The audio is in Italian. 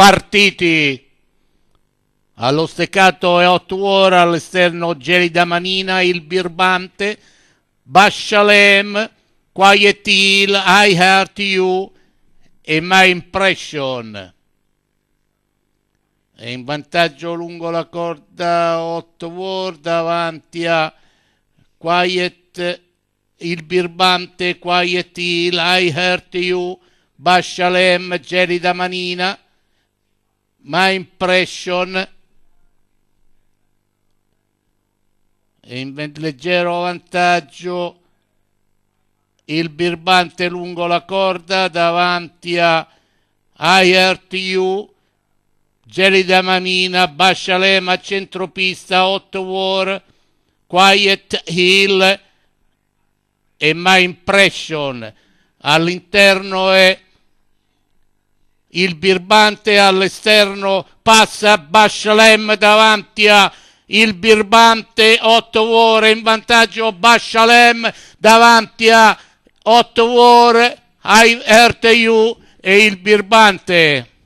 partiti. Allo steccato e 8 ore all'esterno Gelida Manina, il Birbante, Bashalem, Quiet Hill, I Heart You e My Impression. E in vantaggio lungo la corda 8 War davanti a Quiet il Birbante, Quiet Hill, I Heart You, Bashalem, Gelida Manina my impression in leggero vantaggio il birbante lungo la corda davanti a IRTU Gelida Mamina, Bascialema, Centropista, Hot War, Quiet Hill e My Impression. All'interno è il birbante all'esterno passa Bascialem davanti a il birbante 8 War in vantaggio Bascialem davanti a 8 War I hurt you e il birbante